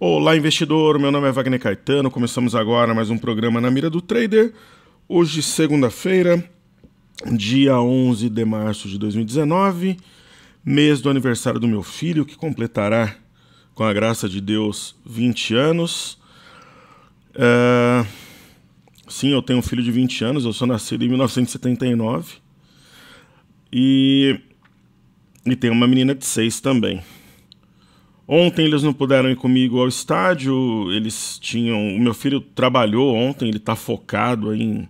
Olá, investidor. Meu nome é Wagner Caetano. Começamos agora mais um programa na Mira do Trader. Hoje, segunda-feira, dia 11 de março de 2019, mês do aniversário do meu filho, que completará, com a graça de Deus, 20 anos. Uh, sim, eu tenho um filho de 20 anos. Eu sou nascido em 1979. E, e tenho uma menina de 6 também. Ontem eles não puderam ir comigo ao estádio, eles tinham. O meu filho trabalhou ontem, ele está focado em,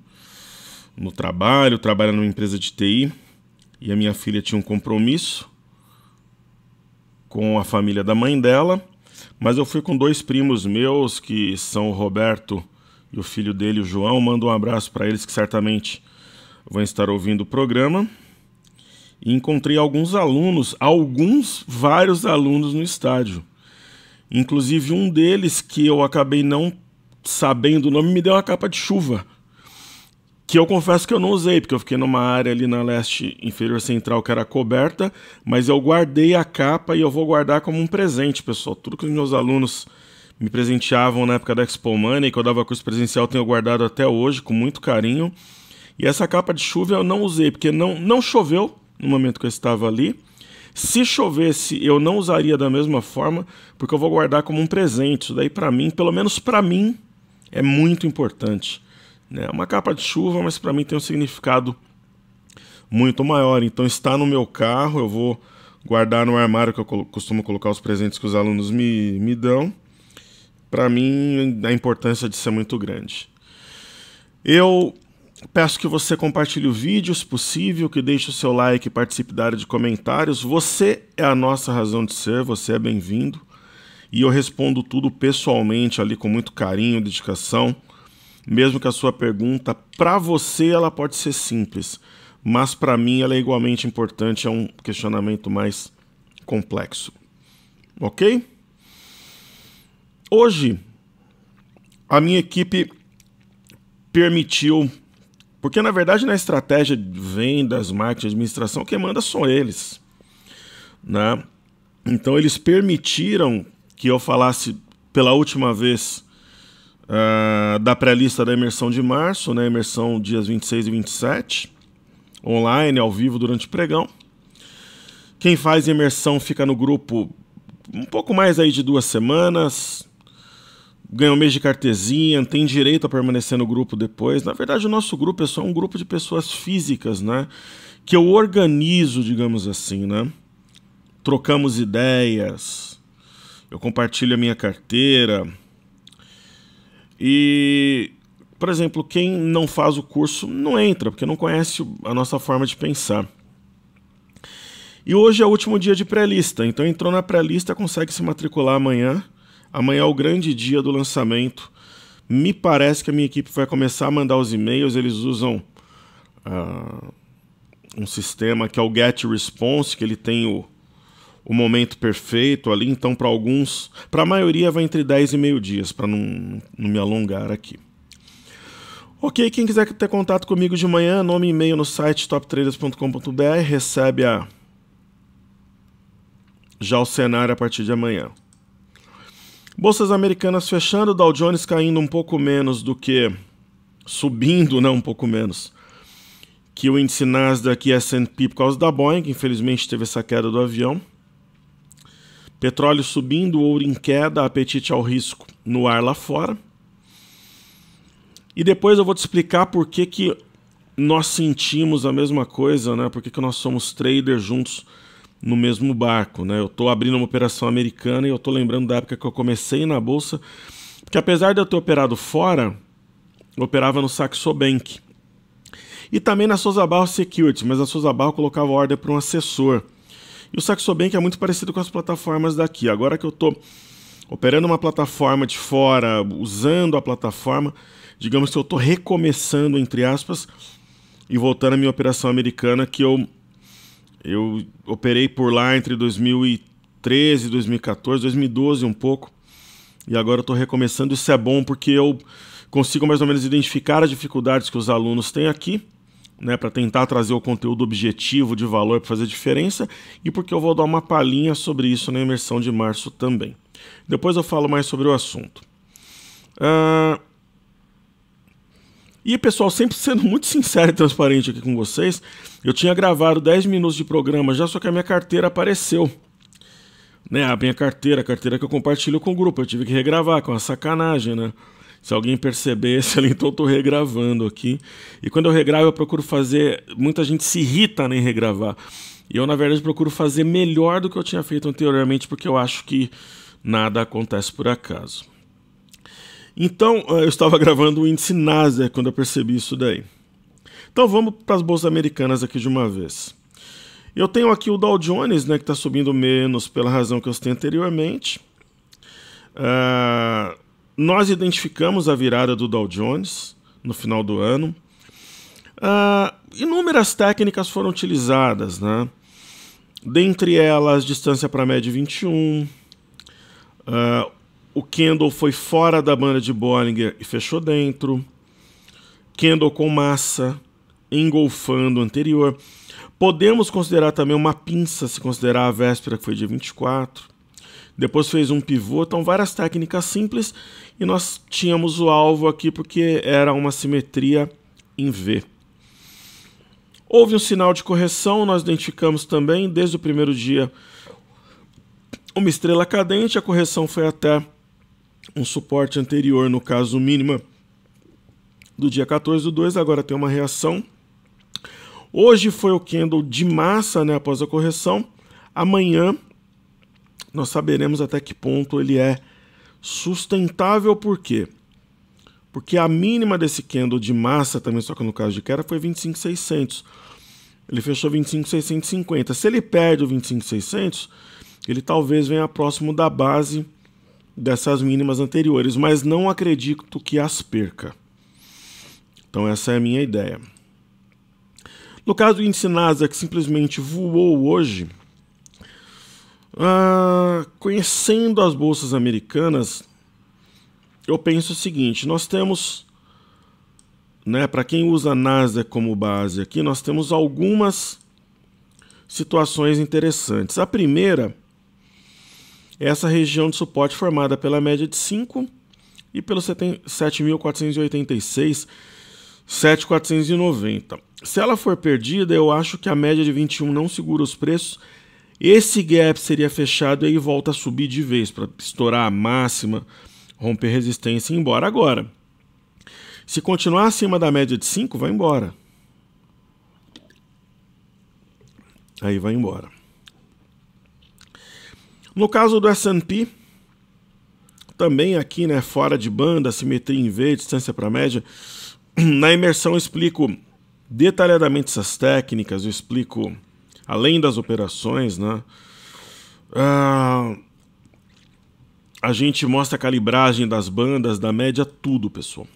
no trabalho, trabalha numa empresa de TI, e a minha filha tinha um compromisso com a família da mãe dela, mas eu fui com dois primos meus, que são o Roberto e o filho dele, o João. Mando um abraço para eles que certamente vão estar ouvindo o programa e encontrei alguns alunos, alguns, vários alunos no estádio. Inclusive um deles que eu acabei não sabendo o nome me deu uma capa de chuva. Que eu confesso que eu não usei, porque eu fiquei numa área ali na leste inferior central que era coberta, mas eu guardei a capa e eu vou guardar como um presente, pessoal. Tudo que os meus alunos me presenteavam na época da Expo Money, que eu dava curso presencial, tenho guardado até hoje com muito carinho. E essa capa de chuva eu não usei, porque não, não choveu, no momento que eu estava ali. Se chovesse, eu não usaria da mesma forma, porque eu vou guardar como um presente. Isso daí para mim, pelo menos para mim, é muito importante. É uma capa de chuva, mas para mim tem um significado muito maior. Então está no meu carro, eu vou guardar no armário que eu costumo colocar os presentes que os alunos me, me dão. Para mim, a importância disso é muito grande. Eu Peço que você compartilhe o vídeo, se possível, que deixe o seu like e participe da área de comentários. Você é a nossa razão de ser, você é bem-vindo. E eu respondo tudo pessoalmente ali com muito carinho, dedicação. Mesmo que a sua pergunta para você ela pode ser simples, mas para mim ela é igualmente importante, é um questionamento mais complexo. OK? Hoje a minha equipe permitiu porque na verdade na estratégia de vendas, marketing, administração, quem manda são eles. Né? Então eles permitiram que eu falasse pela última vez uh, da pré-lista da imersão de março, né? imersão dias 26 e 27, online, ao vivo, durante o pregão. Quem faz imersão fica no grupo um pouco mais aí de duas semanas, ganha um mês de cartezinha, tem direito a permanecer no grupo depois. Na verdade, o nosso grupo é só um grupo de pessoas físicas, né? Que eu organizo, digamos assim, né? Trocamos ideias, eu compartilho a minha carteira. E, por exemplo, quem não faz o curso não entra, porque não conhece a nossa forma de pensar. E hoje é o último dia de pré-lista, então entrou na pré-lista, consegue se matricular amanhã Amanhã é o grande dia do lançamento. Me parece que a minha equipe vai começar a mandar os e-mails. Eles usam uh, um sistema que é o Get Response, que ele tem o, o momento perfeito ali. Então, para alguns, para a maioria, vai entre 10 e meio dias, para não, não me alongar aqui. Ok, quem quiser ter contato comigo de manhã, nome e e-mail no site toptraders.com.br, recebe a já o cenário a partir de amanhã. Bolsas americanas fechando, Dow Jones caindo um pouco menos do que subindo, né? um pouco menos. Que o índice Nasdaq e S&P por causa da Boeing, que infelizmente teve essa queda do avião. Petróleo subindo, ouro em queda, apetite ao risco no ar lá fora. E depois eu vou te explicar por que, que nós sentimos a mesma coisa, né? Por que, que nós somos traders juntos no mesmo barco, né? Eu estou abrindo uma operação americana e eu estou lembrando da época que eu comecei na bolsa, que apesar de eu ter operado fora, eu operava no Saxo Bank. E também na Souza Barra Security, mas a Souza Barro colocava ordem para um assessor. E o Saxo Bank é muito parecido com as plataformas daqui. Agora que eu estou operando uma plataforma de fora, usando a plataforma, digamos que eu estou recomeçando, entre aspas, e voltando à minha operação americana que eu eu operei por lá entre 2013, 2014, 2012 um pouco. E agora eu estou recomeçando. Isso é bom porque eu consigo mais ou menos identificar as dificuldades que os alunos têm aqui, né, para tentar trazer o conteúdo objetivo de valor para fazer diferença e porque eu vou dar uma palhinha sobre isso na imersão de março também. Depois eu falo mais sobre o assunto. Uh... E pessoal, sempre sendo muito sincero e transparente aqui com vocês, eu tinha gravado 10 minutos de programa já, só que a minha carteira apareceu. Né, a minha carteira, a carteira que eu compartilho com o grupo. Eu tive que regravar, com é uma sacanagem, né? Se alguém percebesse ali, então eu tô regravando aqui. E quando eu regravo, eu procuro fazer. Muita gente se irrita né, em regravar. E eu, na verdade, procuro fazer melhor do que eu tinha feito anteriormente, porque eu acho que nada acontece por acaso. Então, eh, eu estava gravando o índice Nasdaq quando eu percebi isso daí. Então vamos para as bolsas americanas aqui de uma vez. Eu tenho aqui o Dow Jones, né, que está subindo menos pela razão que eu citei anteriormente. Uh, nós identificamos a virada do Dow Jones no final do ano. Uh, inúmeras técnicas foram utilizadas, né? Dentre elas, distância para a média 21. Uh, ah, o candle foi fora da banda de Bollinger e fechou dentro. Candle com massa engolfando o anterior. Podemos considerar também uma pinça, se considerar a véspera, que foi dia 24. Depois fez um pivô, então várias técnicas simples. E nós tínhamos o alvo aqui porque era uma simetria em V. Houve um sinal de correção, nós identificamos também desde o primeiro dia uma estrela cadente, a correção foi até um suporte anterior, no caso mínima do dia 14 do 2, agora tem uma reação Hoje foi o candle de massa né, após a correção. Amanhã nós saberemos até que ponto ele é sustentável, por quê? Porque a mínima desse candle de massa, também só que no caso de queda, foi 25,600. Ele fechou 25,650. Se ele perde o 25,600, ele talvez venha próximo da base dessas mínimas anteriores, mas não acredito que as perca. Então essa é a minha ideia. No caso do índice NASDAQ, que simplesmente voou hoje, ah, conhecendo as bolsas americanas, eu penso o seguinte: nós temos, né, para quem usa a NASDAQ como base aqui, nós temos algumas situações interessantes. A primeira é essa região de suporte formada pela média de 5 e pelo 7.486 7,490. Se ela for perdida, eu acho que a média de 21 não segura os preços. Esse gap seria fechado e aí volta a subir de vez para estourar a máxima, romper resistência e ir embora agora. Se continuar acima da média de 5, vai embora. Aí vai embora. No caso do S&P, também aqui, né, fora de banda, simetria em V, distância para média, na imersão eu explico detalhadamente essas técnicas, eu explico além das operações, né? Ah, a gente mostra a calibragem das bandas, da média, tudo, pessoal.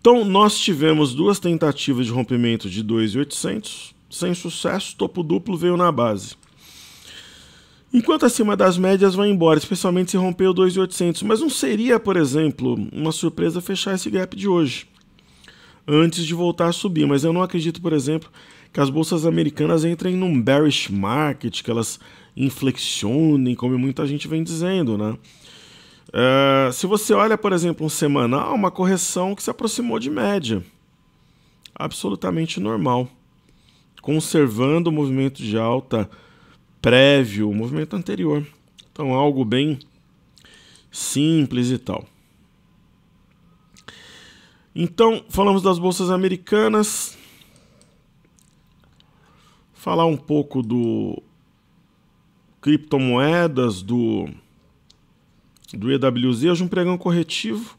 Então, nós tivemos duas tentativas de rompimento de 2,800, sem sucesso, topo duplo veio na base. Enquanto acima das médias vai embora, especialmente se romper o 2,800, mas não seria, por exemplo, uma surpresa fechar esse gap de hoje, antes de voltar a subir. Mas eu não acredito, por exemplo, que as bolsas americanas entrem num bearish market, que elas inflexionem, como muita gente vem dizendo, né? Uh, se você olha, por exemplo, um semanal, uma correção que se aproximou de média. Absolutamente normal. Conservando o movimento de alta prévio, o movimento anterior. Então, algo bem simples e tal. Então, falamos das bolsas americanas. Falar um pouco do criptomoedas, do, do EWZ. Hoje, um pregão corretivo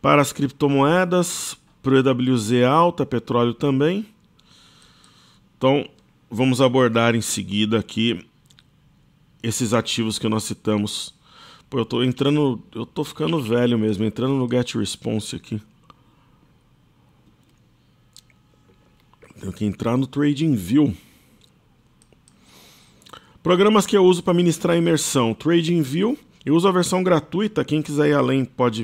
para as criptomoedas, para o EWZ alta, petróleo também. Então, vamos abordar em seguida aqui esses ativos que nós citamos. Pô, eu tô entrando, eu tô ficando velho mesmo, entrando no get response aqui. Tenho que entrar no Trading View. Programas que eu uso para ministrar imersão, Trading View, eu uso a versão gratuita, quem quiser ir além pode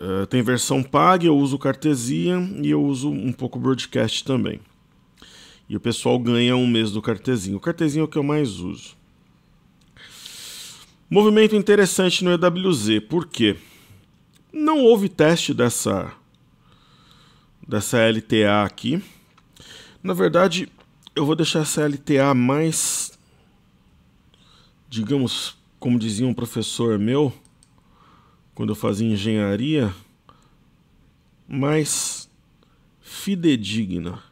uh, tem versão paga, eu uso Cartesian e eu uso um pouco Broadcast também. E o pessoal ganha um mês do cartezinho. O cartezinho é o que eu mais uso. Movimento interessante no EWZ, por quê? Não houve teste dessa, dessa LTA aqui. Na verdade, eu vou deixar essa LTA mais, digamos, como dizia um professor meu, quando eu fazia engenharia, mais fidedigna.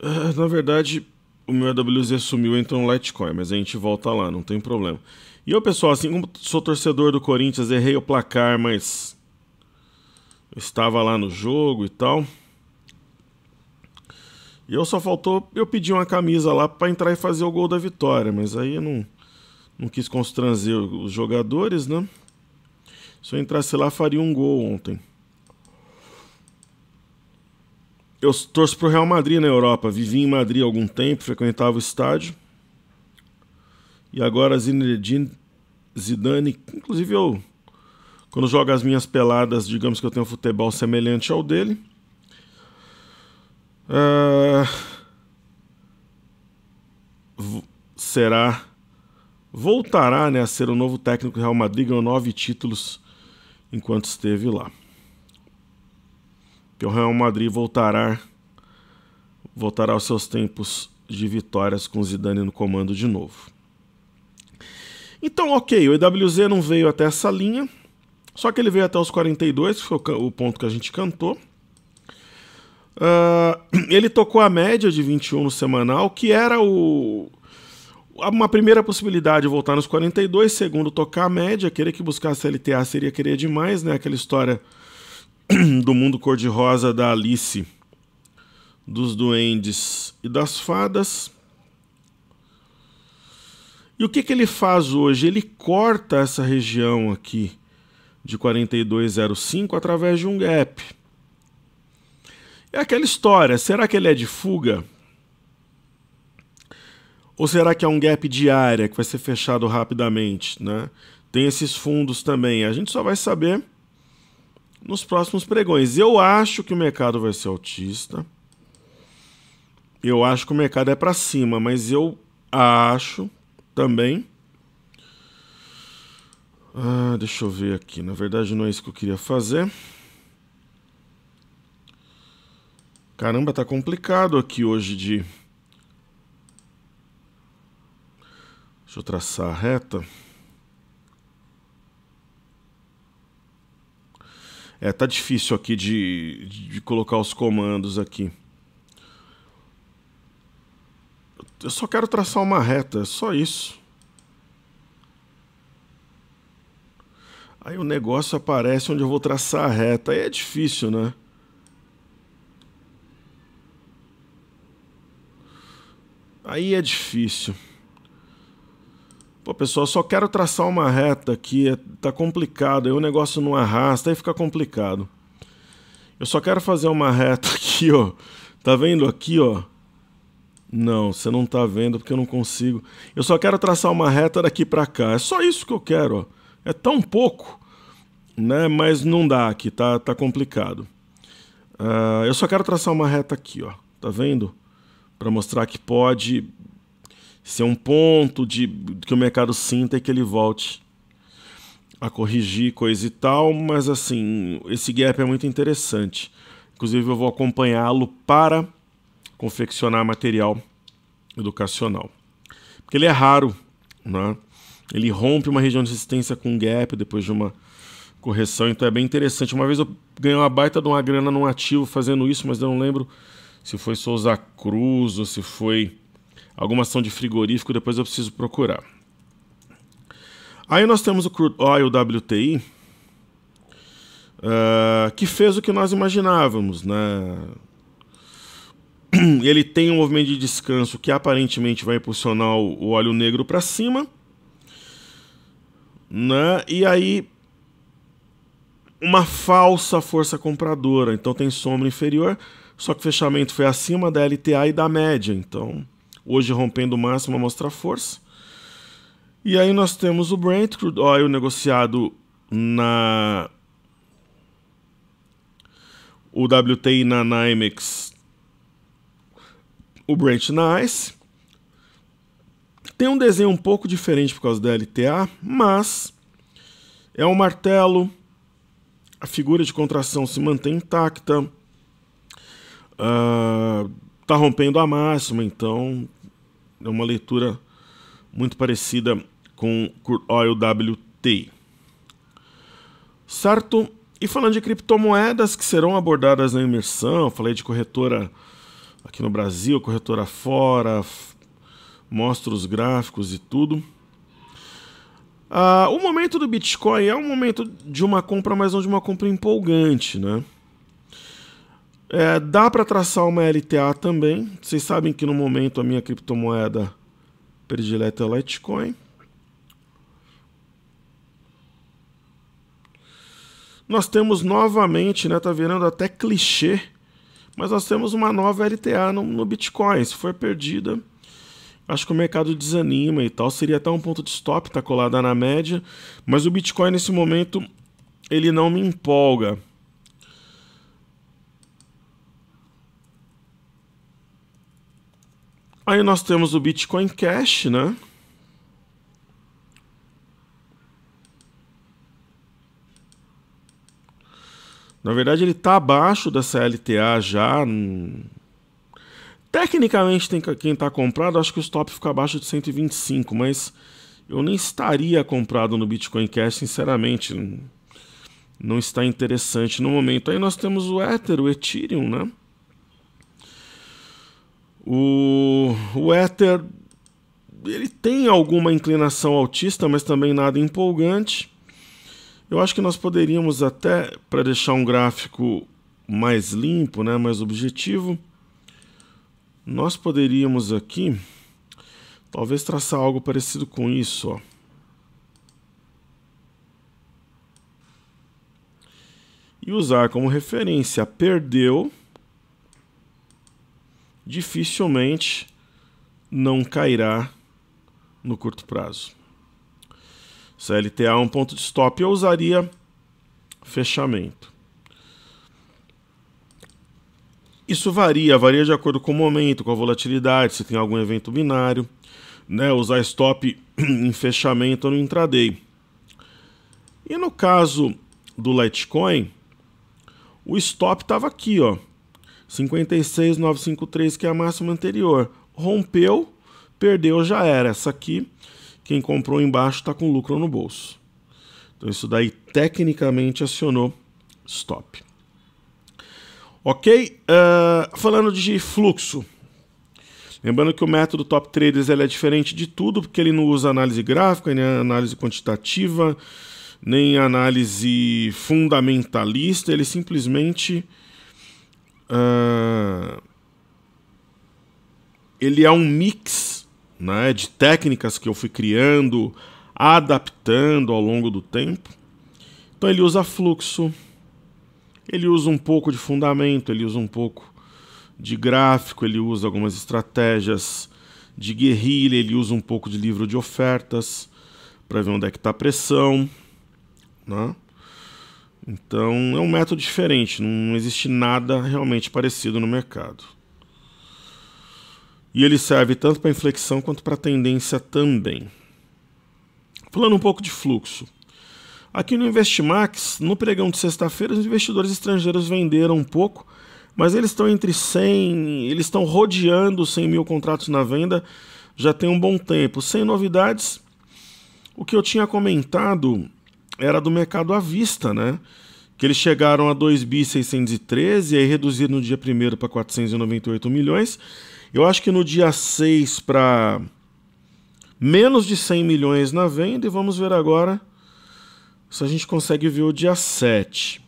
Ah, na verdade, o meu AWZ sumiu, então no Litecoin, mas a gente volta lá, não tem problema. E eu, pessoal, assim como sou torcedor do Corinthians, errei o placar, mas eu estava lá no jogo e tal. E eu só faltou eu pedi uma camisa lá para entrar e fazer o gol da vitória, mas aí eu não, não quis constranger os jogadores, né? Se eu entrasse lá, faria um gol ontem eu torço para o Real Madrid na Europa. Vivi em Madrid há algum tempo, frequentava o estádio. E agora Zinedine Zidane, inclusive eu, quando jogo as minhas peladas, digamos que eu tenho um futebol semelhante ao dele. Uh, será. Voltará né, a ser o novo técnico do Real Madrid, ganhou nove títulos enquanto esteve lá que o Real Madrid voltará, voltará aos seus tempos de vitórias com Zidane no comando de novo. Então, ok, o EWZ não veio até essa linha, só que ele veio até os 42, que foi o ponto que a gente cantou. Uh, ele tocou a média de 21 no semanal, que era o uma primeira possibilidade de voltar nos 42, segundo tocar a média, querer que buscasse a LTA seria querer demais, né? Aquela história do mundo cor-de-rosa da Alice, dos duendes e das fadas. E o que, que ele faz hoje? Ele corta essa região aqui de 4205 através de um gap. É aquela história, será que ele é de fuga? Ou será que é um gap de área que vai ser fechado rapidamente, né? Tem esses fundos também. A gente só vai saber nos próximos pregões. Eu acho que o mercado vai ser autista. Eu acho que o mercado é para cima, mas eu acho também. Ah, deixa eu ver aqui. Na verdade, não é isso que eu queria fazer. Caramba, tá complicado aqui hoje de. Deixa eu traçar a reta. É, tá difícil aqui de, de colocar os comandos aqui. Eu só quero traçar uma reta, só isso. Aí o negócio aparece onde eu vou traçar a reta. Aí é difícil, né? Aí é difícil. Pô, pessoal, só quero traçar uma reta aqui, é, tá complicado, aí o negócio não arrasta, aí fica complicado. Eu só quero fazer uma reta aqui, ó. Tá vendo aqui, ó? Não, você não tá vendo porque eu não consigo. Eu só quero traçar uma reta daqui para cá. É só isso que eu quero, ó. É tão pouco, né? Mas não dá aqui, tá, tá complicado. Uh, eu só quero traçar uma reta aqui, ó. Tá vendo? Para mostrar que pode é um ponto de que o mercado sinta e que ele volte a corrigir coisa e tal, mas assim, esse gap é muito interessante. Inclusive eu vou acompanhá-lo para confeccionar material educacional. Porque ele é raro, né? Ele rompe uma região de resistência com gap depois de uma correção, então é bem interessante. Uma vez eu ganhei uma baita de uma grana num ativo fazendo isso, mas eu não lembro se foi Souza Cruz ou se foi alguma ação de frigorífico, depois eu preciso procurar. Aí nós temos o crude oil WTI, uh, eh, que fez o que nós imaginávamos, né? Ele tem um movimento de descanso que aparentemente vai impulsionar o óleo negro para cima, né? E aí uma falsa força compradora, então tem sombra inferior, só que o fechamento foi acima da LTA e da média, então hoje rompendo o máximo mostra força. E aí nós temos o Brent crude oil negociado na o WTI na NYMEX, o Brent na ICE. Tem um desenho um pouco diferente por causa da LTA, mas é um martelo, a figura de contração se mantém intacta, está ah, rompendo a máxima, então é uma leitura muito parecida com Crude Oil WT. Certo? E falando de criptomoedas que serão abordadas na imersão, falei de corretora aqui no Brasil, corretora fora, mostro os gráficos e tudo. Ah, o momento do Bitcoin é um momento de uma compra, mas não de uma compra empolgante, né? É, dá para traçar uma LTA também. Vocês sabem que no momento a minha criptomoeda predileta é o Litecoin. Nós temos novamente, né, tá virando até clichê, mas nós temos uma nova LTA no, no Bitcoin. Se for perdida, acho que o mercado desanima e tal. Seria até um ponto de stop, tá colada na média. Mas o Bitcoin nesse momento ele não me empolga. Aí nós temos o Bitcoin Cash, né? Na verdade, ele está abaixo dessa LTA já. Hum. Tecnicamente, tem quem está comprado, acho que o stop fica abaixo de 125, mas eu nem estaria comprado no Bitcoin Cash, sinceramente. Não está interessante no momento. Aí nós temos o Ether, o Ethereum, né? O, o Éter ele tem alguma inclinação autista, mas também nada empolgante. Eu acho que nós poderíamos até, para deixar um gráfico mais limpo, né, mais objetivo, nós poderíamos aqui talvez traçar algo parecido com isso. Ó. E usar como referência perdeu dificilmente não cairá no curto prazo. CLTA é um ponto de stop, eu usaria fechamento. Isso varia, varia de acordo com o momento, com a volatilidade, se tem algum evento binário, né? Usar stop em fechamento ou no intraday. E no caso do Litecoin, o stop estava aqui, ó. 56953, que é a máxima anterior. Rompeu, perdeu, já era. Essa aqui, quem comprou embaixo está com lucro no bolso. Então isso daí tecnicamente acionou stop. Ok? Uh, falando de fluxo. Lembrando que o método Top Traders ele é diferente de tudo, porque ele não usa análise gráfica, nem análise quantitativa, nem análise fundamentalista, ele simplesmente uh, ele é um mix né, de técnicas que eu fui criando, adaptando ao longo do tempo. Então ele usa fluxo, ele usa um pouco de fundamento, ele usa um pouco de gráfico, ele usa algumas estratégias de guerrilha, ele usa um pouco de livro de ofertas para ver onde é que está a pressão, né? Então é um método diferente, não existe nada realmente parecido no mercado. E ele serve tanto para inflexão quanto para tendência também. Falando um pouco de fluxo. Aqui no Investimax, no pregão de sexta-feira, os investidores estrangeiros venderam um pouco, mas eles estão entre 100, eles estão rodeando 100 mil contratos na venda já tem um bom tempo. Sem novidades, o que eu tinha comentado era do mercado à vista, né? Que eles chegaram a 2.613 e aí reduziram no dia 1 para 498 milhões. Eu acho que no dia 6 para menos de 100 milhões na venda e vamos ver agora se a gente consegue ver o dia 7.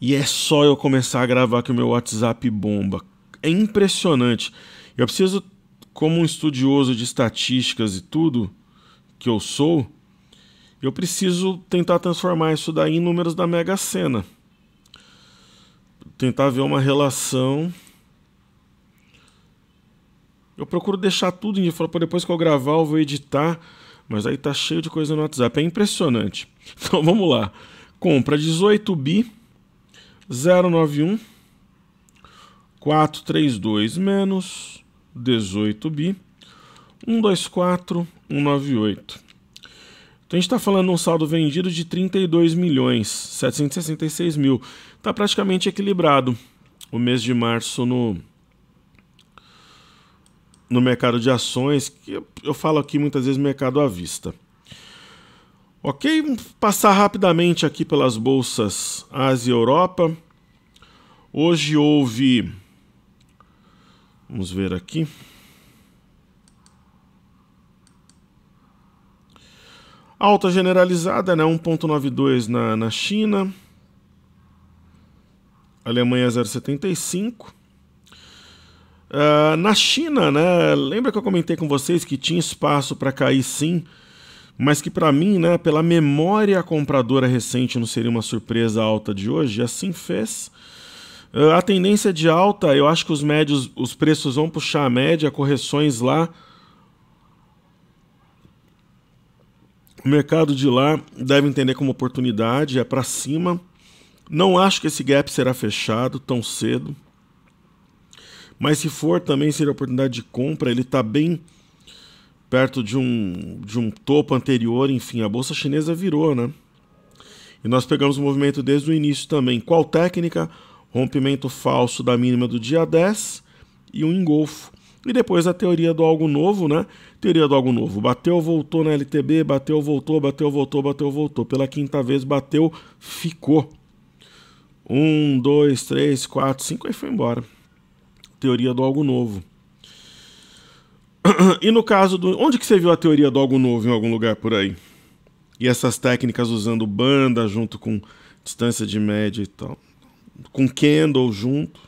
E é só eu começar a gravar que o meu WhatsApp bomba. É impressionante. Eu preciso como um estudioso de estatísticas e tudo que eu sou, eu preciso tentar transformar isso daí em números da Mega Sena. Tentar ver uma relação. Eu procuro deixar tudo em para depois que eu gravar, eu vou editar, mas aí tá cheio de coisa no WhatsApp, é impressionante. Então vamos lá. Compra 18 bi 091 432 menos 18 bi, 124, 198. Então a gente está falando de um saldo vendido de 32 milhões 766 mil. Está praticamente equilibrado o mês de março no, no mercado de ações, que eu, eu falo aqui muitas vezes mercado à vista. Ok, Vamos passar rapidamente aqui pelas bolsas Ásia e Europa. Hoje houve Vamos ver aqui. Alta generalizada, né? 1,92 na, na China. Alemanha 0,75. Uh, ah, na China, né? Lembra que eu comentei com vocês que tinha espaço para cair sim, mas que para mim, né, pela memória compradora recente, não seria uma surpresa alta de hoje? Assim fez. Ah, a tendência de alta, eu acho que os médios, os preços vão puxar a média, correções lá. O mercado de lá deve entender como oportunidade, é para cima. Não acho que esse gap será fechado tão cedo. Mas se for, também seria oportunidade de compra. Ele está bem perto de um, de um topo anterior. Enfim, a bolsa chinesa virou, né? E nós pegamos o movimento desde o início também. Qual técnica? rompimento falso da mínima do dia 10 e um engolfo. E depois a teoria do algo novo, né? Teoria do algo novo. Bateu, voltou na LTB, bateu, voltou, bateu, voltou, bateu, voltou. Pela quinta vez bateu, ficou. Um, dois, três, quatro, cinco, aí foi embora. Teoria do algo novo. E no caso do. Onde que você viu a teoria do algo novo em algum lugar por aí? E essas técnicas usando banda junto com distância de média e tal com Kendall junto.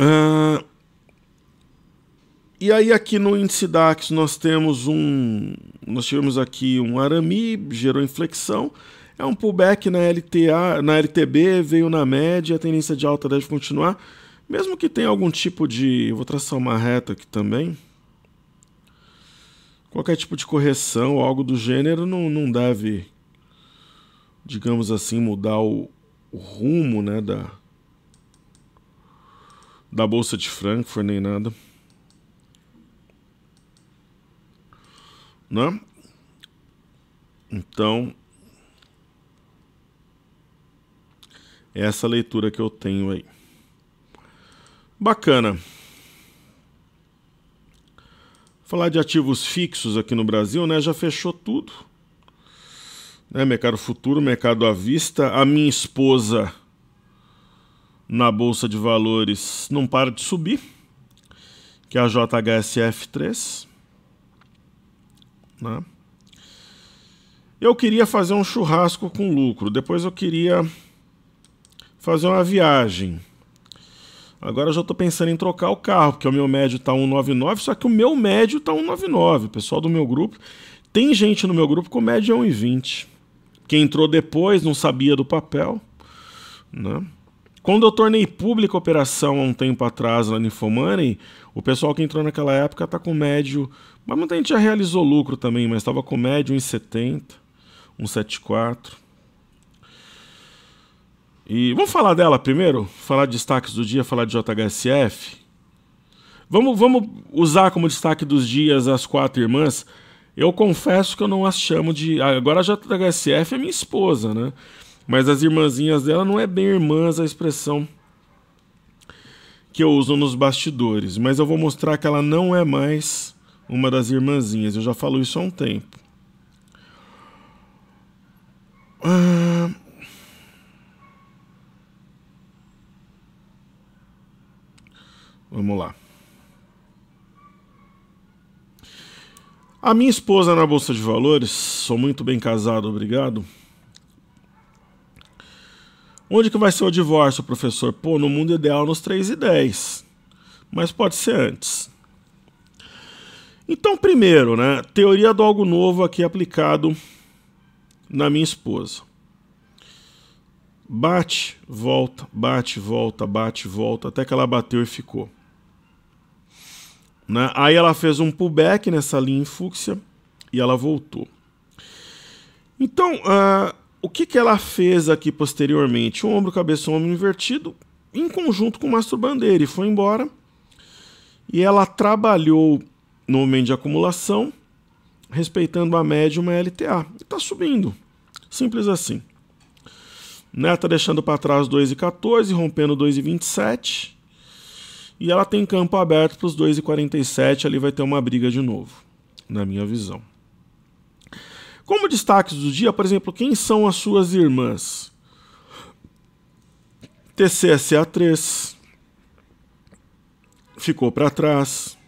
Uh, e aí aqui no índice DAX nós temos um. Nós tivemos aqui um arami, gerou inflexão. É um pullback na LTA, na LTB, veio na média, a tendência de alta deve continuar. Mesmo que tenha algum tipo de. Vou traçar uma reta aqui também. Qualquer tipo de correção ou algo do gênero não, não deve digamos assim, mudar o, o rumo né, da, da Bolsa de Frankfurt nem nada. Né? Então, é essa leitura que eu tenho aí. Bacana. Falar de ativos fixos aqui no Brasil, né? Já fechou tudo né? mercado futuro, mercado à vista. A minha esposa na bolsa de valores não para de subir, que é a JHSF3. Né? Eu queria fazer um churrasco com lucro, depois eu queria fazer uma viagem. Agora eu já estou pensando em trocar o carro, porque o meu médio está 199, só que o meu médio está 199. O pessoal do meu grupo. Tem gente no meu grupo com médio 1,20. É quem entrou depois não sabia do papel. Né? Quando eu tornei pública a operação há um tempo atrás na Infomoney, o pessoal que entrou naquela época está com médio. Mas muita gente já realizou lucro também, mas estava com médio 1,70, 1,74. E vamos falar dela primeiro? Falar de destaques do dia, falar de JHSF. Vamos, vamos usar como destaque dos dias as quatro irmãs. Eu confesso que eu não as chamo de. Ah, agora a JHSF é minha esposa, né? Mas as irmãzinhas dela não é bem irmãs a expressão que eu uso nos bastidores. Mas eu vou mostrar que ela não é mais uma das irmãzinhas. Eu já falo isso há um tempo. Ah... Vamos lá. A minha esposa na Bolsa de Valores, sou muito bem casado, obrigado. Onde que vai ser o divórcio, professor? Pô, no mundo ideal, nos 3 e 10. Mas pode ser antes. Então, primeiro, né? Teoria do algo novo aqui aplicado na minha esposa. Bate, volta, bate, volta, bate, volta, até que ela bateu e ficou. Né? Aí ela fez um pullback nessa linha em fúcsia e ela voltou. Então, uh, o que, que ela fez aqui posteriormente? O ombro, cabeça, ombro invertido em conjunto com o mastro bandeira e foi embora. E ela trabalhou no momento de acumulação, respeitando a média e uma LTA. Está subindo. Simples assim. Está né, deixando para trás 2,14, rompendo 2,27. E ela tem campo aberto para os 2,47, ali vai ter uma briga de novo, na minha visão. Como destaques do dia, por exemplo, quem são as suas irmãs? TCSA3 ficou para trás.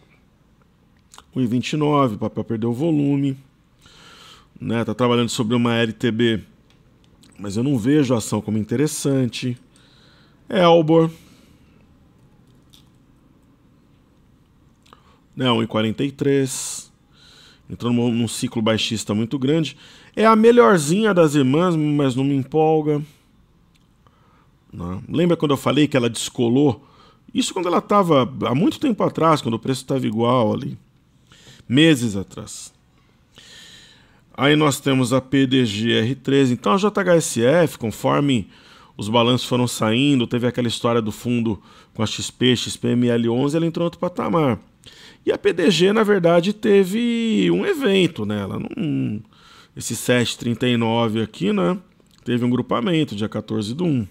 1,29, o papel perdeu volume. Né, tá trabalhando sobre uma LTB, mas eu não vejo a ação como interessante. Elbor né, 1,43, entrando num ciclo baixista muito grande. É a melhorzinha das irmãs, mas não me empolga. Né? Lembra quando eu falei que ela descolou? Isso quando ela estava há muito tempo atrás, quando o preço estava igual ali, meses atrás. Aí nós temos a pdgr 13 então a JHSF, conforme os balanços foram saindo, teve aquela história do fundo com a XP, XPML11, ela entrou em outro patamar. E a PDG, na verdade, teve um evento nela. esse 739 aqui, né? Teve um grupamento, dia 14 do 1.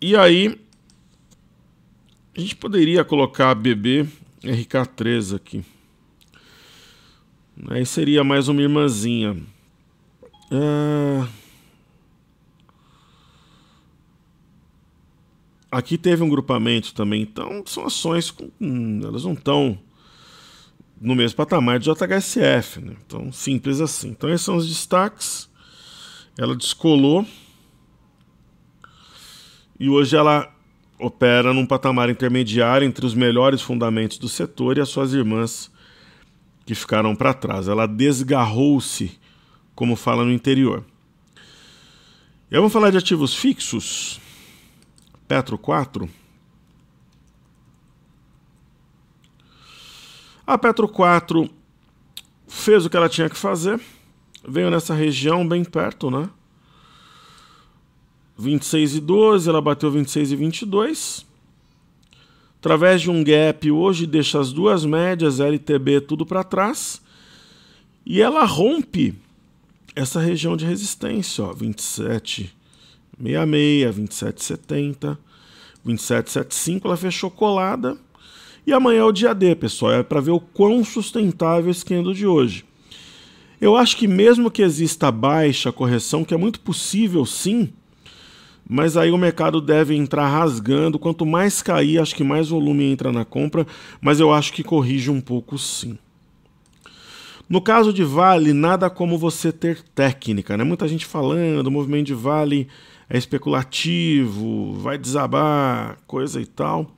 E aí, a gente poderia colocar a BB RK3 aqui. Aí seria mais uma irmãzinha. Ah... Aqui teve um grupamento também, então são ações com. Hum, elas não estão no mesmo patamar de JHSF, né? Então, simples assim. Então, esses são os destaques. Ela descolou. E hoje ela opera num patamar intermediário entre os melhores fundamentos do setor e as suas irmãs que ficaram para trás. Ela desgarrou-se, como fala no interior. Eu vou falar de ativos fixos. Petro 4. A Petro 4 fez o que ela tinha que fazer, veio nessa região bem perto, né? 26 e 12, ela bateu 26 e 22. Através de um gap hoje deixa as duas médias LTB tudo para trás e ela rompe essa região de resistência, ó, 27 66, 2770, 2775, ela fechou colada. E amanhã é o dia D, pessoal, é para ver o quão sustentável é o esquema de hoje. Eu acho que mesmo que exista baixa correção, que é muito possível sim, mas aí o mercado deve entrar rasgando. Quanto mais cair, acho que mais volume entra na compra, mas eu acho que corrige um pouco sim. No caso de Vale, nada como você ter técnica, né? Muita gente falando, movimento de Vale é especulativo, vai desabar, coisa e tal.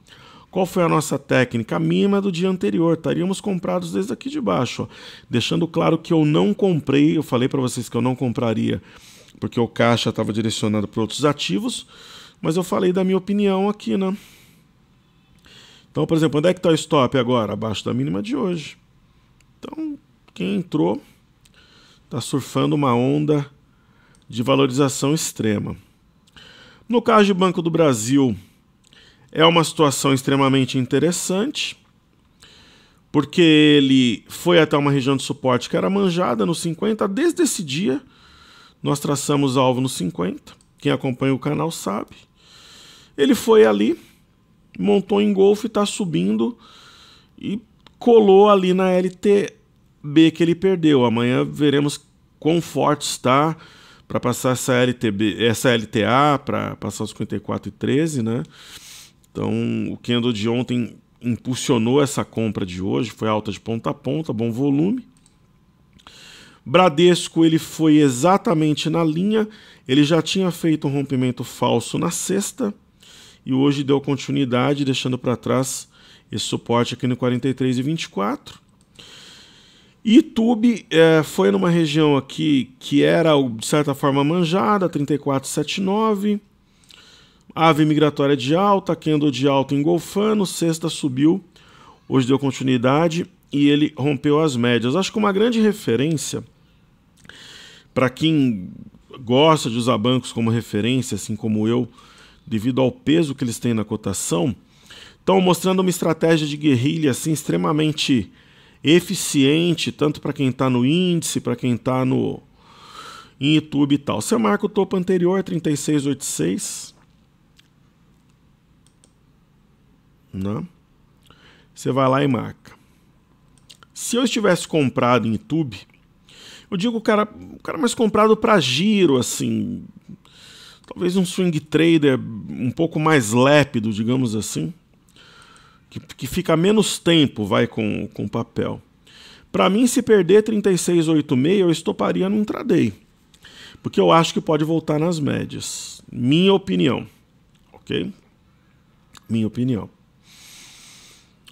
Qual foi a nossa técnica? A mínima do dia anterior. Estaríamos comprados desde aqui de baixo. Ó. Deixando claro que eu não comprei, eu falei para vocês que eu não compraria porque o caixa estava direcionado para outros ativos, mas eu falei da minha opinião aqui, né? Então, por exemplo, onde é que está o stop agora? Abaixo da mínima de hoje. Então, quem entrou está surfando uma onda de valorização extrema. No caso de Banco do Brasil, é uma situação extremamente interessante, porque ele foi até uma região de suporte que era manjada no 50. Desde esse dia, nós traçamos alvo no 50. Quem acompanha o canal sabe. Ele foi ali, montou em golfe, está subindo e colou ali na LTB que ele perdeu. Amanhã veremos quão forte está para passar essa LTB, essa LTA para passar os 54 e 13, né? Então, o candle de ontem impulsionou essa compra de hoje, foi alta de ponta a ponta, bom volume. Bradesco ele foi exatamente na linha, ele já tinha feito um rompimento falso na sexta e hoje deu continuidade, deixando para trás esse suporte aqui no 43 e 24. E é, foi numa região aqui que era, de certa forma, manjada, 3479. Ave migratória de alta, Kendo de alto engolfando, sexta subiu, hoje deu continuidade e ele rompeu as médias. Acho que uma grande referência para quem gosta de usar bancos como referência, assim como eu, devido ao peso que eles têm na cotação, estão mostrando uma estratégia de guerrilha assim extremamente eficiente, tanto para quem está no índice, para quem está no em YouTube e tal. Você marca o topo anterior, 3686. Né? Você vai lá e marca. Se eu estivesse comprado em YouTube, eu digo o cara, o cara mais comprado para giro, assim, talvez um swing trader um pouco mais lépido, digamos assim que, que fica menos tempo vai com o papel. Para mim, se perder 36,86, eu estoparia num intraday. Porque eu acho que pode voltar nas médias. Minha opinião. Ok? Minha opinião.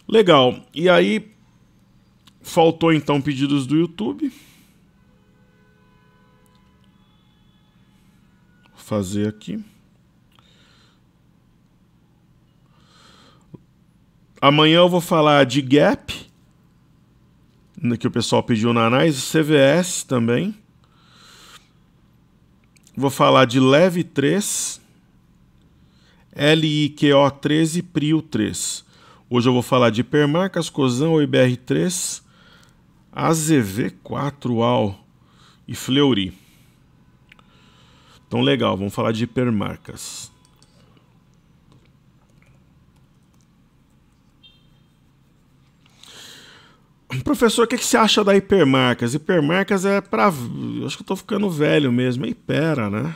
Legal. E aí, faltou então pedidos do YouTube. Vou fazer aqui. Amanhã eu vou falar de Gap, né, que o pessoal pediu na análise, CVS também. Vou falar de Leve 3, LIQO 13 Prio 3. Hoje eu vou falar de Permarcas, Cozão, IBR 3, AZV 4 AL e Fleury. Então legal, vamos falar de hipermarcas. Professor, o que, que você acha da hipermarcas? Hipermarcas é pra. Eu acho que eu tô ficando velho mesmo. É hipera, né?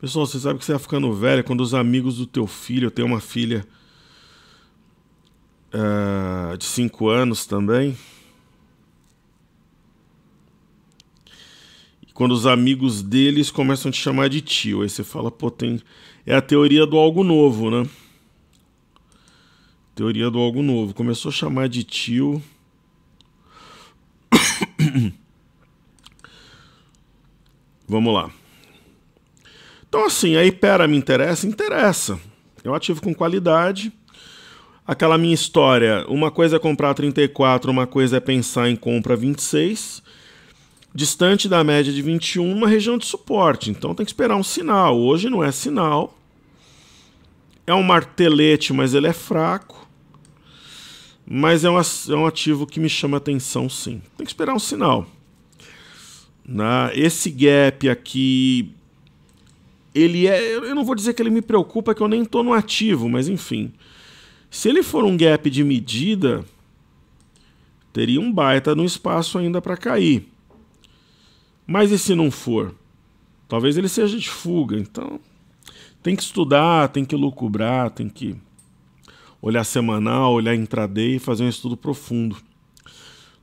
Pessoal, você sabe que você tá ficando velho quando os amigos do teu filho, eu tenho uma filha uh, de 5 anos também. E quando os amigos deles começam a te chamar de tio, aí você fala, pô, tem. É a teoria do algo novo, né? Teoria do algo novo. Começou a chamar de tio. Vamos lá. Então, assim, aí pera me interessa? Interessa. Eu ativo com qualidade. Aquela minha história, uma coisa é comprar 34, uma coisa é pensar em compra 26. Distante da média de 21, uma região de suporte. Então tem que esperar um sinal. Hoje não é sinal. É um martelete, mas ele é fraco. Mas é um, é um ativo que me chama atenção, sim. Tem que esperar um sinal. Na, esse gap aqui, ele é. Eu não vou dizer que ele me preocupa, que eu nem estou no ativo, mas enfim. Se ele for um gap de medida, teria um baita no espaço ainda para cair. Mas e se não for? Talvez ele seja de fuga. Então, tem que estudar, tem que lucubrar, tem que olhar semanal, olhar intraday e fazer um estudo profundo.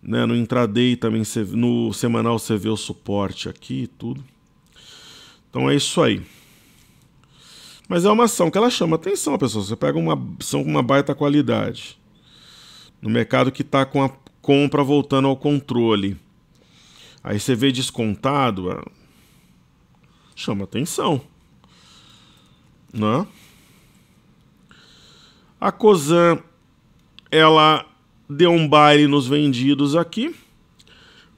Né? No intraday também, no semanal você vê o suporte aqui e tudo. Então é isso aí. Mas é uma ação que ela chama atenção, pessoal. Você pega uma ação com uma baita qualidade. No mercado que está com a compra voltando ao controle. Aí você vê descontado. Ah, chama atenção. Não é? A Cosan ela deu um baile nos vendidos aqui,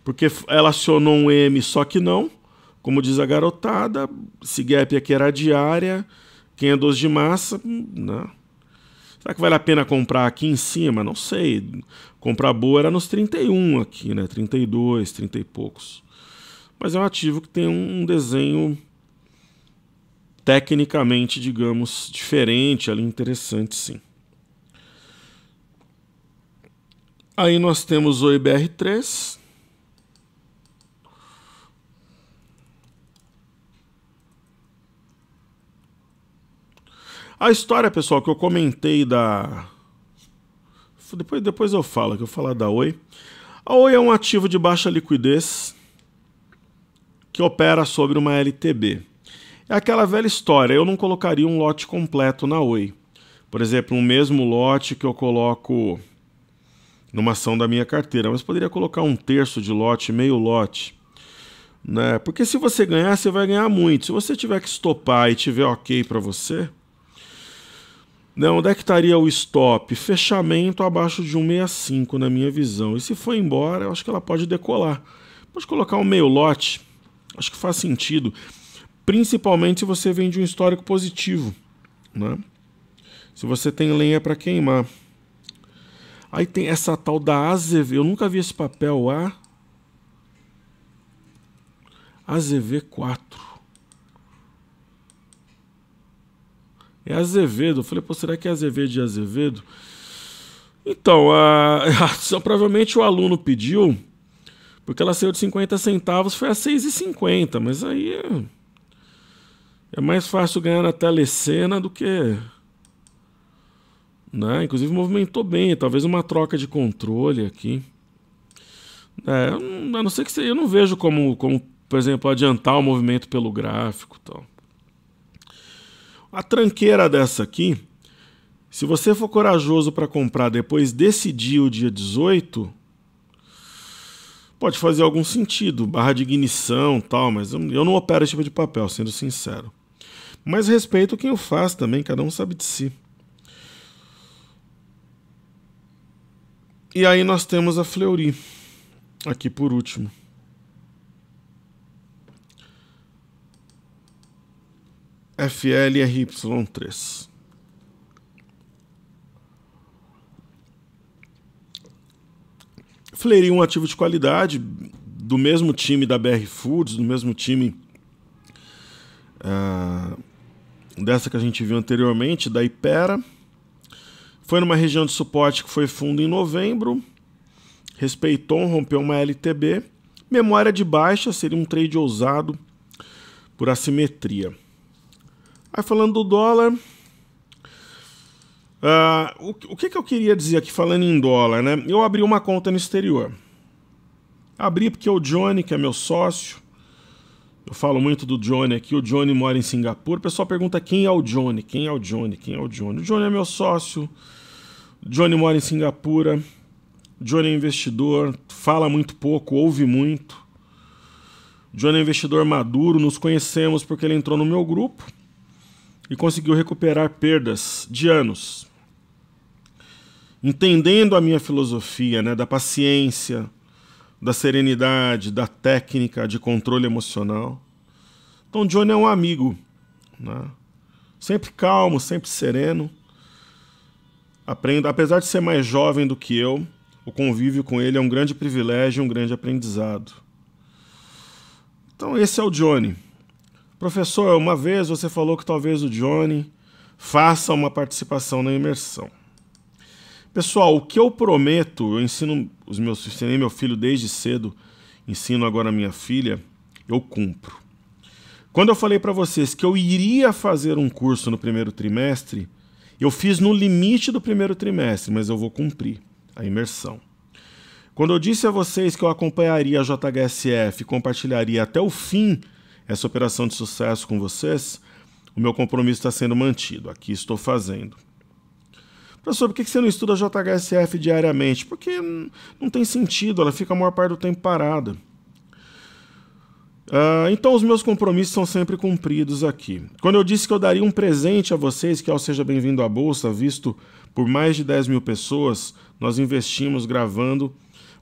porque ela acionou um M, só que não. Como diz a garotada, se gap aqui era diária, quem é doce de massa, não. Né? Será que vale a pena comprar aqui em cima? Não sei. Comprar boa era nos 31 aqui, né? 32, 30 e poucos. Mas é um ativo que tem um desenho tecnicamente, digamos, diferente ali, interessante sim. Aí nós temos o IBR3. A história, pessoal, que eu comentei da. Depois, depois eu falo, que eu falar da Oi. A Oi é um ativo de baixa liquidez que opera sobre uma LTB. É aquela velha história, eu não colocaria um lote completo na Oi. Por exemplo, o mesmo lote que eu coloco numa ação da minha carteira, mas poderia colocar um terço de lote, meio lote. Né? Porque se você ganhar, você vai ganhar muito. Se você tiver que estopar e tiver ok para você, né? onde é que estaria o stop? Fechamento abaixo de 1,65 na minha visão. E se for embora, eu acho que ela pode decolar. Pode colocar um meio lote, acho que faz sentido. Principalmente se você vem de um histórico positivo. Né? Se você tem lenha para queimar. Aí tem essa tal da AZV, eu nunca vi esse papel A. AZV4. É Azevedo. Eu falei, pô, será que é Azevedo de Azevedo? Então, a, a, provavelmente o aluno pediu, porque ela saiu de 50 centavos, foi a 6,50, mas aí é, é mais fácil ganhar na telecena do que né? Inclusive movimentou bem, talvez uma troca de controle aqui. É, a não ser que eu não vejo como, como, por exemplo, adiantar o movimento pelo gráfico tal. A tranqueira dessa aqui, se você for corajoso para comprar depois dia, o dia 18, pode fazer algum sentido, barra de ignição tal, mas eu, eu não opero esse tipo de papel, sendo sincero. Mas respeito quem o faz também, cada um sabe de si. E aí nós temos a Fleury, aqui por último. FLRY3. Fleury um ativo de qualidade, do mesmo time da BR Foods, do mesmo time uh, dessa que a gente viu anteriormente, da Ipera. Foi numa região de suporte que foi fundo em novembro, respeitou, rompeu uma LTB. Memória de baixa seria um trade ousado por assimetria. Aí falando do dólar, uh, o, o que, que eu queria dizer aqui falando em dólar, né? Eu abri uma conta no exterior. Abri porque o Johnny, que é meu sócio, eu falo muito do Johnny aqui, o Johnny mora em Singapura. O pessoal pergunta quem é o Johnny, quem é o Johnny, quem é o Johnny. O Johnny é meu sócio, Johnny mora em Singapura. Johnny é investidor, fala muito pouco, ouve muito. Johnny é investidor maduro, nos conhecemos porque ele entrou no meu grupo e conseguiu recuperar perdas de anos. Entendendo a minha filosofia né, da paciência, da serenidade, da técnica de controle emocional. Então, Johnny é um amigo, né? sempre calmo, sempre sereno. Aprendo, apesar de ser mais jovem do que eu, o convívio com ele é um grande privilégio e um grande aprendizado. Então, esse é o Johnny. Professor, uma vez você falou que talvez o Johnny faça uma participação na imersão. Pessoal, o que eu prometo, eu ensino os meus, ensinei meu filho desde cedo, ensino agora minha filha, eu cumpro. Quando eu falei para vocês que eu iria fazer um curso no primeiro trimestre, eu fiz no limite do primeiro trimestre, mas eu vou cumprir a imersão. Quando eu disse a vocês que eu acompanharia a JHSF e compartilharia até o fim essa operação de sucesso com vocês, o meu compromisso está sendo mantido. Aqui estou fazendo. Professor, por que você não estuda a JHSF diariamente? Porque hum, não tem sentido, ela fica a maior parte do tempo parada. Uh, então os meus compromissos são sempre cumpridos aqui. Quando eu disse que eu daria um presente a vocês, que é o Seja Bem-vindo à Bolsa, visto por mais de 10 mil pessoas, nós investimos gravando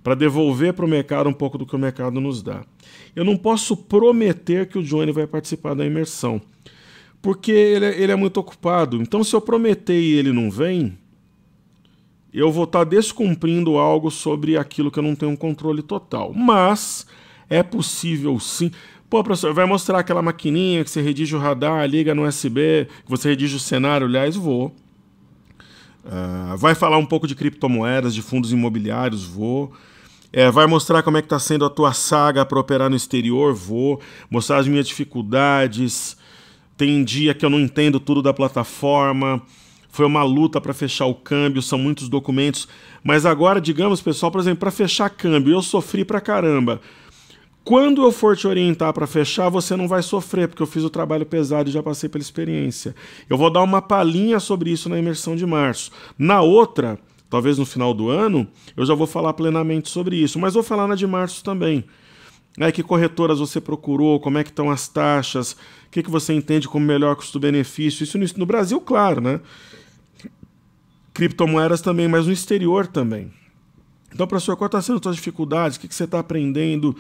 para devolver para o mercado um pouco do que o mercado nos dá. Eu não posso prometer que o Johnny vai participar da imersão, porque ele é, ele é muito ocupado. Então se eu prometer e ele não vem, eu vou estar tá descumprindo algo sobre aquilo que eu não tenho um controle total. Mas é possível sim. Pô, professor, vai mostrar aquela maquininha que você redige o radar, liga no USB, que você redige o cenário, aliás, vou. Uh, vai falar um pouco de criptomoedas, de fundos imobiliários, vou. É, vai mostrar como é que está sendo a tua saga para operar no exterior, vou. Mostrar as minhas dificuldades. Tem dia que eu não entendo tudo da plataforma. Foi uma luta para fechar o câmbio, são muitos documentos. Mas agora, digamos, pessoal, por exemplo, para fechar câmbio, eu sofri pra caramba. Quando eu for te orientar para fechar, você não vai sofrer, porque eu fiz o trabalho pesado e já passei pela experiência. Eu vou dar uma palhinha sobre isso na imersão de março. Na outra, talvez no final do ano, eu já vou falar plenamente sobre isso, mas vou falar na de março também. É, que corretoras você procurou, como é que estão as taxas, o que, que você entende como melhor custo-benefício, isso no, no Brasil, claro, né? Criptomoedas também, mas no exterior também. Então, professor, qual está sendo as suas dificuldades? O que, que você está aprendendo?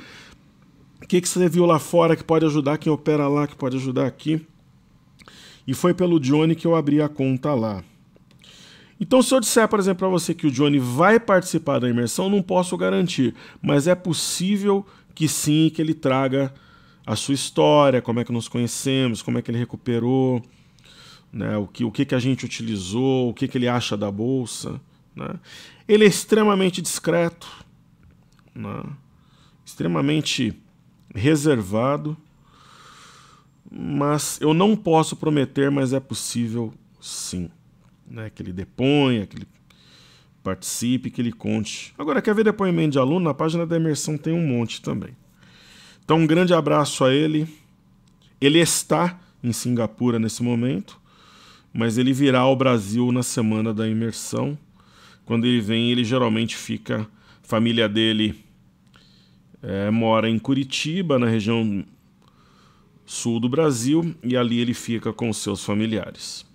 O que, que você viu lá fora que pode ajudar? Quem opera lá que pode ajudar aqui? E foi pelo Johnny que eu abri a conta lá. Então, se eu disser, por exemplo, para você que o Johnny vai participar da imersão, não posso garantir, mas é possível que sim, que ele traga a sua história, como é que nos conhecemos, como é que ele recuperou, né, o, que, o que, que a gente utilizou, o que, que ele acha da bolsa. Né. Ele é extremamente discreto, né, extremamente reservado, mas eu não posso prometer, mas é possível sim. Né? Que ele deponha, que ele participe, que ele conte. Agora, quer ver depoimento de aluno? Na página da imersão tem um monte também. Então, um grande abraço a ele. Ele está em Singapura nesse momento, mas ele virá ao Brasil na semana da imersão. Quando ele vem, ele geralmente fica, família dele é, mora em Curitiba, na região sul do Brasil, e ali ele fica com seus familiares.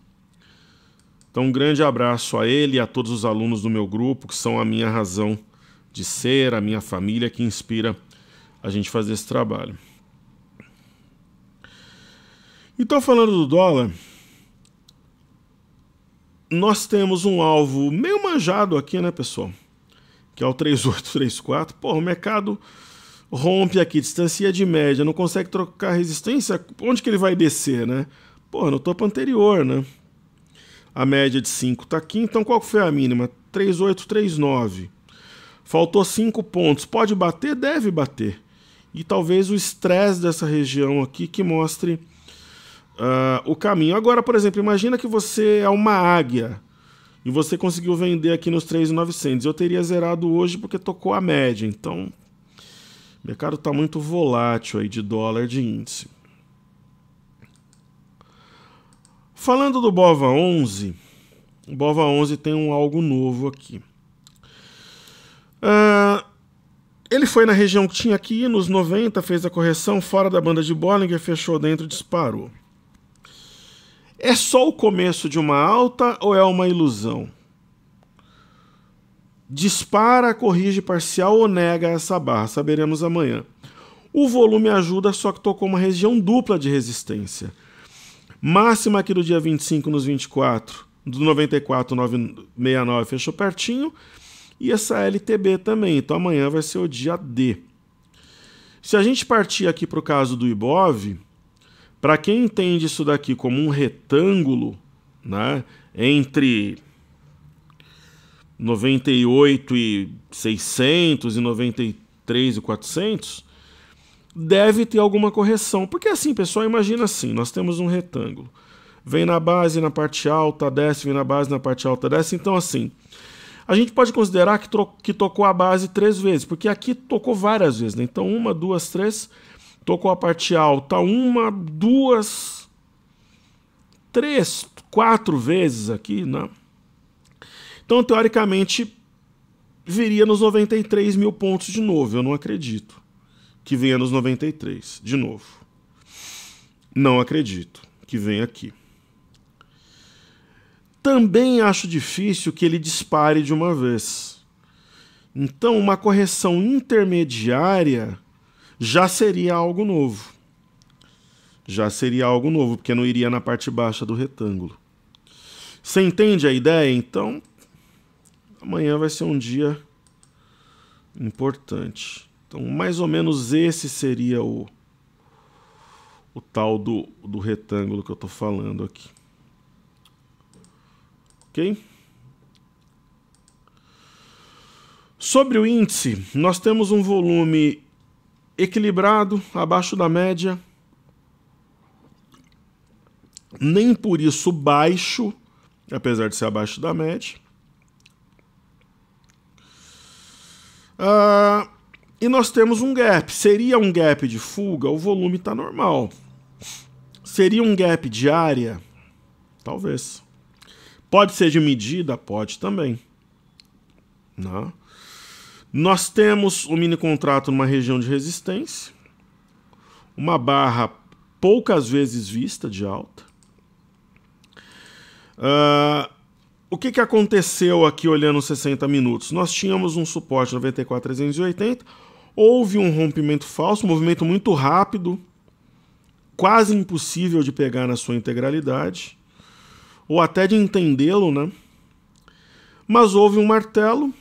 Então, um grande abraço a ele e a todos os alunos do meu grupo, que são a minha razão de ser, a minha família, que inspira a gente fazer esse trabalho. Então, falando do dólar, nós temos um alvo meio manjado aqui, né, pessoal? Que é o 3834. pô o mercado rompe aqui, distancia de média, não consegue trocar resistência, onde que ele vai descer, né? Pô, no topo anterior, né? A média de 5 está aqui, então qual foi a mínima? 3839. Faltou 5 pontos. Pode bater? Deve bater. E talvez o estresse dessa região aqui que mostre uh, o caminho. Agora, por exemplo, imagina que você é uma águia e você conseguiu vender aqui nos 3.900. Eu teria zerado hoje porque tocou a média. Então, o mercado está muito volátil aí de dólar de índice. Falando do Bova 11, o Bova 11 tem um algo novo aqui. Uh, ele foi na região que tinha aqui, nos 90, fez a correção fora da banda de Bollinger, fechou dentro, disparou. É só o começo de uma alta ou é uma ilusão? dispara, corrige parcial ou nega essa barra. Saberemos amanhã. O volume ajuda, só que tocou uma região dupla de resistência. Máxima aqui do dia 25 nos 24, do 94, 969 fechou pertinho. E essa LTB também. Então amanhã vai ser o dia D. Se a gente partir aqui para o caso do IBOV, para quem entende isso daqui como um retângulo, né, entre 98 e 600 e 93 e 400 deve ter alguma correção. Porque assim, pessoal, imagina assim, nós temos um retângulo. Vem na base, na parte alta, desce, vem na base, na parte alta, desce. Então assim, a gente pode considerar que, que tocou a base três vezes, porque aqui tocou várias vezes, né? Então uma, duas, três, tocou a parte alta uma, duas, três, quatro vezes aqui, né? Então, teoricamente, viria nos 93 mil pontos de novo. Eu não acredito que venha nos 93 de novo. Não acredito que venha aqui. Também acho difícil que ele dispare de uma vez. Então, uma correção intermediária já seria algo novo. Já seria algo novo, porque não iria na parte baixa do retângulo. Você entende a ideia? Então, amanhã vai ser um dia importante. Então, mais ou menos esse seria o, o tal do, do retângulo que eu estou falando aqui. Ok? Sobre o índice, nós temos um volume equilibrado, abaixo da média, nem por isso baixo, apesar de ser abaixo da média. Uh, e nós temos um gap. Seria um gap de fuga? O volume está normal. Seria um gap de área? Talvez. Pode ser de medida? Pode também. Não. Né? Nós temos o um mini contrato numa região de resistência, uma barra poucas vezes vista de alta. Uh, o que, que aconteceu aqui olhando 60 minutos? Nós tínhamos um suporte 94,380, houve um rompimento falso, um movimento muito rápido, quase impossível de pegar na sua integralidade, ou até de entendê-lo, né? Mas houve um martelo,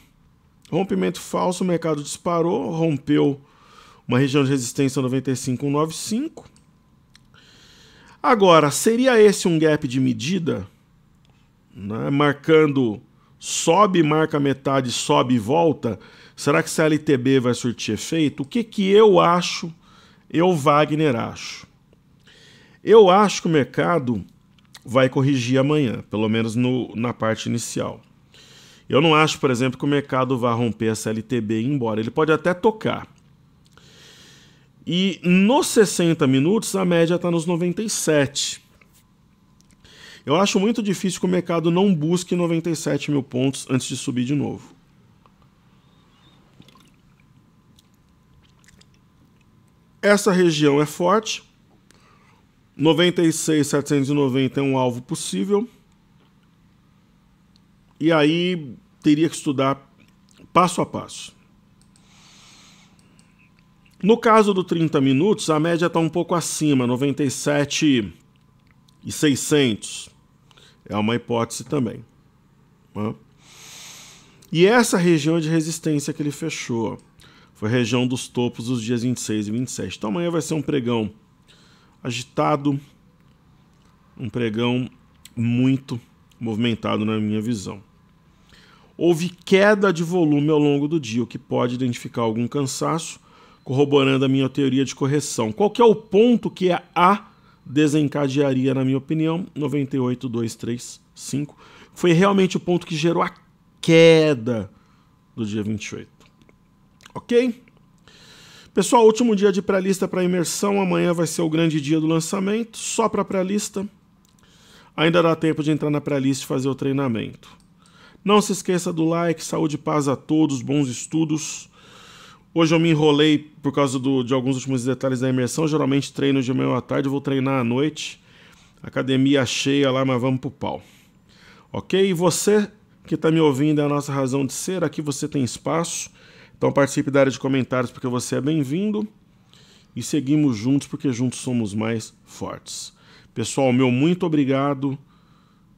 rompimento falso, o mercado disparou, rompeu uma região de resistência 95,195. Agora, seria esse um gap de medida? né, marcando sobe, marca metade, sobe e volta, será que essa LTB vai surtir efeito? O que, que eu acho, eu, Wagner, acho? Eu acho que o mercado vai corrigir amanhã, pelo menos no, na parte inicial. Eu não acho, por exemplo, que o mercado vá romper essa LTB e ir embora. Ele pode até tocar. E nos 60 minutos, a média está nos 97. Eu acho muito difícil que o mercado não busque 97 mil pontos antes de subir de novo. Essa região é forte. 96,790 é um alvo possível. E aí teria que estudar passo a passo. No caso do 30 minutos, a média está um pouco acima, 97 e 600. É uma hipótese também. Né? E essa região é de resistência que ele fechou foi a região dos topos dos dias 26 e 27. Então amanhã vai ser um pregão agitado, um pregão muito movimentado na minha visão. Houve queda de volume ao longo do dia, o que pode identificar algum cansaço, corroborando a minha teoria de correção. Qual que é o ponto que é a desencadearia, na minha opinião, 98,235. Foi realmente o ponto que gerou a queda do dia 28. Ok? Pessoal, último dia de pré-lista para imersão. Amanhã vai ser o grande dia do lançamento. Só para pré-lista. Ainda dá tempo de entrar na pré-lista e fazer o treinamento. Não se esqueça do like. Saúde e paz a todos. Bons estudos. Hoje eu me enrolei por causa do, de alguns últimos detalhes da imersão. Geralmente treino de manhã à tarde, vou treinar à noite. Academia cheia lá, mas vamos pro pau. Ok? E você que está me ouvindo é a nossa razão de ser. Aqui você tem espaço. Então participe da área de comentários porque você é bem-vindo. E seguimos juntos porque juntos somos mais fortes. Pessoal, meu muito obrigado.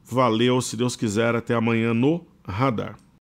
Valeu, se Deus quiser, até amanhã no Radar.